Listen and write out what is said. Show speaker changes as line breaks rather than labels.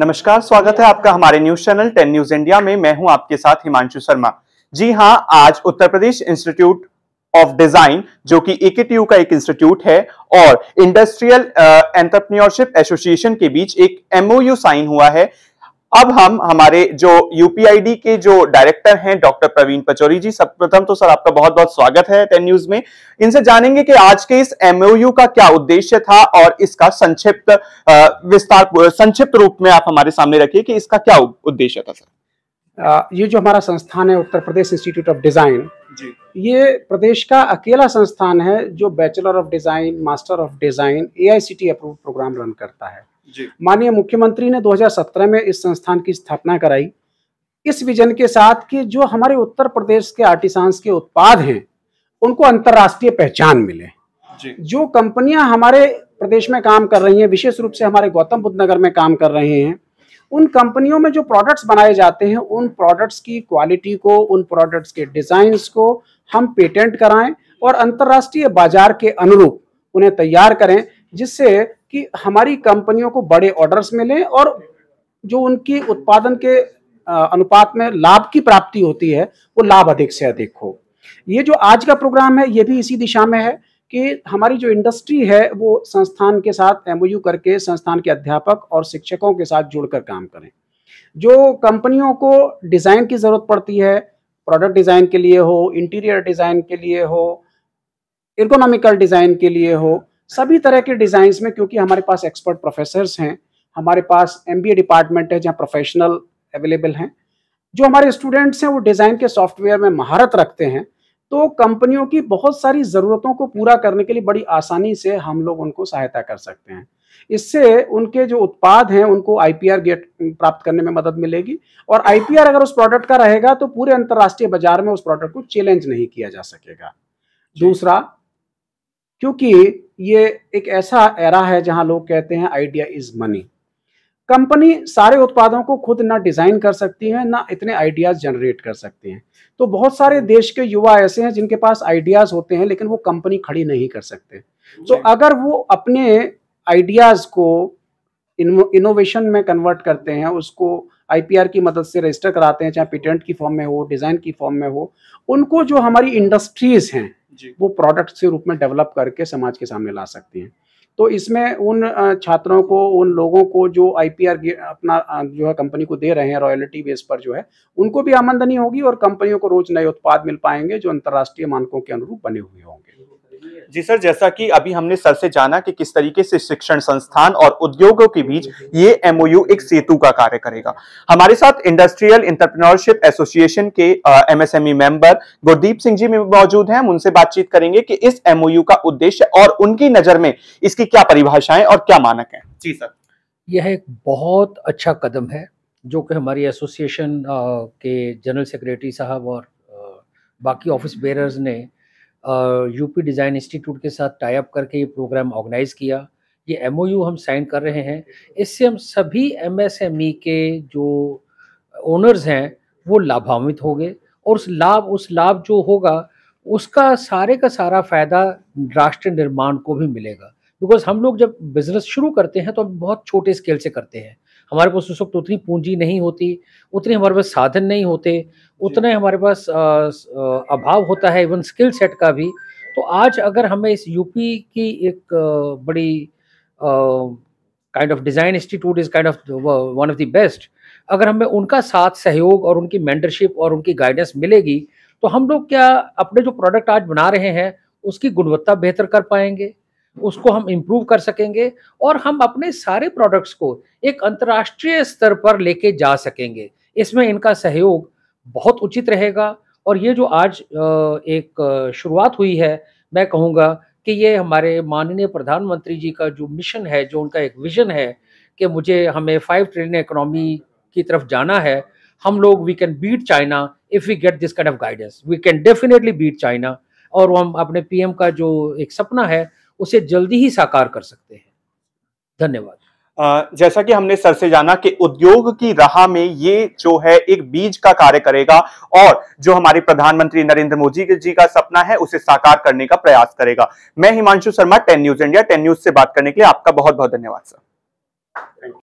नमस्कार स्वागत है आपका हमारे news channel ten news India में मैं हूं आपके साथ हिमांशु शर्मा जी हां आज Uttar Pradesh institute of design जो कि एकेटीयू का एक इंस्टीट्यूट है और इंडस्ट्रियल एंटरप्रनियोरशिप एसोसिएशन के बीच एक एमओयू साइन हुआ है अब हम हमारे जो यूपीआईडी के जो डायरेक्टर हैं डॉक्टर प्रवीण पचौरी जी सर्वप्रथम तो सर आपका बहुत बहुत स्वागत है टेन न्यूज में इनसे जानेंगे कि आज के इस एमओयू का क्या उद्देश्य था और इसका संक्षिप्त विस्तार संक्षिप्त रूप में आप हमारे सामने रखिए कि इसका क्या उद्देश्य था सर
ये जो हमारा संस्थान है Uttar Pradesh institute of design ये प्रदेश का अकेला संस्थान है जो bachelor of design master of design a approve program run करता है माननीय मुख्यमंत्री ने 2017 में इस संस्थान की स्थापना कराई इस विजन के साथ कि जो हमारे उत्तर प्रदेश के आर्टिसांस के उत्पाद हैं उनको अंतर्राष्ट्रीय पहचान मिले जो कंपनियां हमारे प्रदेश में काम कर रही हैं विशेष रूप से हमारे गौतम बुद्ध नगर में काम कर रहे हैं उन कंपनियों में जो प्रोडक्ट्स बनाए जाते हैं उन प्रोडक्ट्स की क्वालिटी को उन प्रोडक्ट्स के डिजाइन को हम पेटेंट कराएं और अंतर्राष्ट्रीय बाजार के अनुरूप उन्हें तैयार करें जिससे कि हमारी कंपनियों को बड़े ऑर्डर्स मिलें और जो उनकी उत्पादन के अनुपात में लाभ की प्राप्ति होती है वो लाभ अधिक से अधिक हो ये जो आज का प्रोग्राम है ये भी इसी दिशा में है कि हमारी जो इंडस्ट्री है वो संस्थान के साथ एमओयू करके संस्थान के अध्यापक और शिक्षकों के साथ जुड़कर काम करें जो कंपनियों को डिज़ाइन की ज़रूरत पड़ती है प्रोडक्ट डिज़ाइन के लिए हो इंटीरियर डिज़ाइन के लिए हो इकोनॉमिकल डिज़ाइन के लिए हो सभी तरह के डिज़ाइंस में क्योंकि हमारे पास एक्सपर्ट प्रोफेसर हैं हमारे पास एम डिपार्टमेंट है जहाँ प्रोफेशनल अवेलेबल हैं जो हमारे स्टूडेंट्स हैं वो डिज़ाइन के सॉफ्टवेयर में महारत रखते हैं तो कंपनियों की बहुत सारी ज़रूरतों को पूरा करने के लिए बड़ी आसानी से हम लोग उनको सहायता कर सकते हैं इससे उनके जो उत्पाद हैं उनको आईपीआर गेट प्राप्त करने में मदद मिलेगी और आईपीआर अगर उस प्रोडक्ट का रहेगा तो पूरे अंतर्राष्ट्रीय बाजार में उस प्रोडक्ट को चैलेंज नहीं किया जा सकेगा दूसरा क्योंकि ये एक ऐसा एरा है जहां लोग कहते हैं आइडिया इज मनी कंपनी सारे उत्पादों को खुद ना डिज़ाइन कर सकती है ना इतने आइडियाज़ जनरेट कर सकते हैं तो बहुत सारे देश के युवा ऐसे हैं जिनके पास आइडियाज़ होते हैं लेकिन वो कंपनी खड़ी नहीं कर सकते तो अगर वो अपने आइडियाज़ को इनोवेशन में कन्वर्ट करते हैं उसको आईपीआर की मदद से रजिस्टर कराते हैं चाहे पेटेंट की फॉर्म में हो डिज़ाइन की फॉर्म में हो उनको जो हमारी इंडस्ट्रीज़ हैं वो प्रोडक्ट्स के रूप में डेवलप करके समाज के सामने ला सकते हैं तो इसमें उन छात्रों को उन लोगों को जो आईपीआर अपना जो है कंपनी को दे रहे हैं रॉयल्टी बेस पर जो है उनको भी
आमदनी होगी और कंपनियों को रोज नए उत्पाद मिल पाएंगे जो अंतर्राष्ट्रीय मानकों के अनुरूप बने हुए होंगे जी सर जैसा कि अभी हमने सर से जाना कि किस तरीके से शिक्षण संस्थान और उद्योगों के बीच ये एमओयू एक सेतु का कार्य करेगा हमारे साथ इंडस्ट्रियल इंटरप्रेन्योरशिप एसोसिएशन के MSME member e Gurdeep Singh ji मौजूद हैं हम उनसे बातचीत करेंगे कि इस एमओयू का उद्देश्य और उनकी नजर में इसकी क्या परिभाषाएं और क्या मानक है जी सर
यह एक बहुत अच्छा कदम है जो कि हमारी एसोसिएशन के जनरल सेक्रेटरी साहब और बाकी ऑफिस बेरर्स ने यूपी डिज़ाइन इंस्टीट्यूट के साथ टाइप करके ये प्रोग्राम ऑर्गेनाइज किया ये एम हम साइन कर रहे हैं इससे हम सभी एम e के जो ओनर्स हैं वो लाभान्वित हो गए और उस लाभ उस लाभ जो होगा उसका सारे का सारा फ़ायदा राष्ट्र निर्माण को भी मिलेगा बिकॉज हम लोग जब बिज़नेस शुरू करते हैं तो हम बहुत छोटे स्केल से करते हैं हमारे पास उस वक्त उतनी पूंजी नहीं होती उतने हमारे पास साधन नहीं होते उतने हमारे पास अभाव होता है इवन स्किल सेट का भी तो आज अगर हमें इस यूपी की एक बड़ी kind of design institute is kind of one of the best अगर हमें उनका साथ सहयोग और उनकी मेंटरशिप और उनकी गाइडेंस मिलेगी तो हम लोग क्या अपने जो प्रोडक्ट आज बना रहे हैं उसकी गुणवत्ता बेहतर कर पाएंगे उसको हम इम्प्रूव कर सकेंगे और हम अपने सारे प्रोडक्ट्स को एक अंतर्राष्ट्रीय स्तर पर लेके जा सकेंगे इसमें इनका सहयोग बहुत उचित रहेगा और ये जो आज एक शुरुआत हुई है मैं कहूँगा कि ये हमारे माननीय प्रधानमंत्री जी का जो मिशन है जो उनका एक विजन है कि मुझे हमें फाइव ट्रिलियन इकोनॉमी की तरफ जाना है हम लोग we can beat China if we get this kind of guidance we can definitely beat China और हम अपने पीएम का जो एक सपना है उसे जल्दी ही साकार कर सकते हैं धन्यवाद
जैसा कि हमने सर से जाना कि उद्योग की राह में ये जो है एक बीज का कार्य करेगा और जो हमारे प्रधानमंत्री नरेंद्र मोदी जी का सपना है उसे साकार करने का प्रयास करेगा मैं Himanshu Sharma ten news India ten news से बात करने के लिए आपका बहुत बहुत धन्यवाद
सर